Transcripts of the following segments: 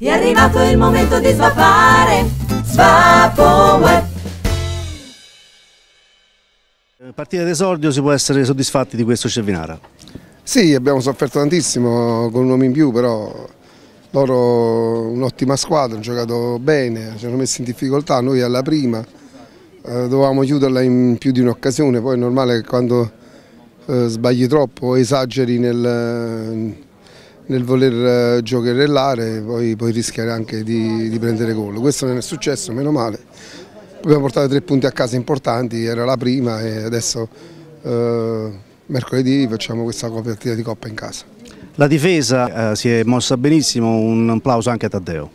È arrivato il momento di svapare, svapoware. Eh, Partita d'esordio si può essere soddisfatti di questo Cervinara? Sì, abbiamo sofferto tantissimo con un uomo in più, però loro un'ottima squadra, hanno giocato bene, ci hanno messo in difficoltà, noi alla prima eh, dovevamo chiuderla in più di un'occasione, poi è normale che quando eh, sbagli troppo esageri nel nel voler eh, giocherellare poi, poi rischiare anche di, di prendere gol. Questo non è successo, meno male. Abbiamo portato tre punti a casa importanti, era la prima e adesso eh, mercoledì facciamo questa copertina di Coppa in casa. La difesa eh, si è mossa benissimo, un applauso anche a Taddeo.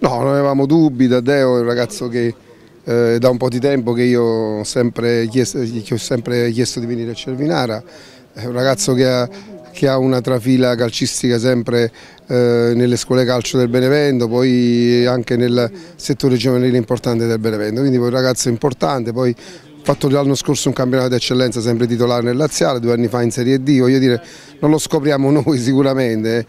No, non avevamo dubbi, Taddeo è un ragazzo che eh, da un po' di tempo che io ho sempre chiesto, gli ho sempre chiesto di venire a Cervinara, è un ragazzo che ha che ha una trafila calcistica sempre eh, nelle scuole calcio del Benevento, poi anche nel settore giovanile importante del Benevento, quindi poi un ragazzo importante, poi fatto l'anno scorso un campionato d'eccellenza sempre titolare nel Laziale, due anni fa in Serie D, voglio dire, non lo scopriamo noi sicuramente.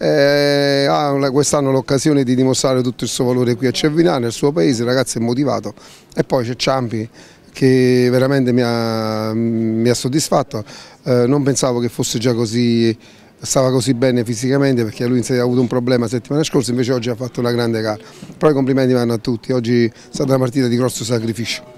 Eh, eh ha quest'anno l'occasione di dimostrare tutto il suo valore qui a Cervinà, nel suo paese, il ragazzo è motivato e poi c'è Ciampi che veramente mi ha, mi ha soddisfatto, eh, non pensavo che fosse già così stava così bene fisicamente perché lui ha avuto un problema la settimana scorsa, invece oggi ha fatto una grande gara. Però i complimenti vanno a tutti, oggi è stata una partita di grosso sacrificio.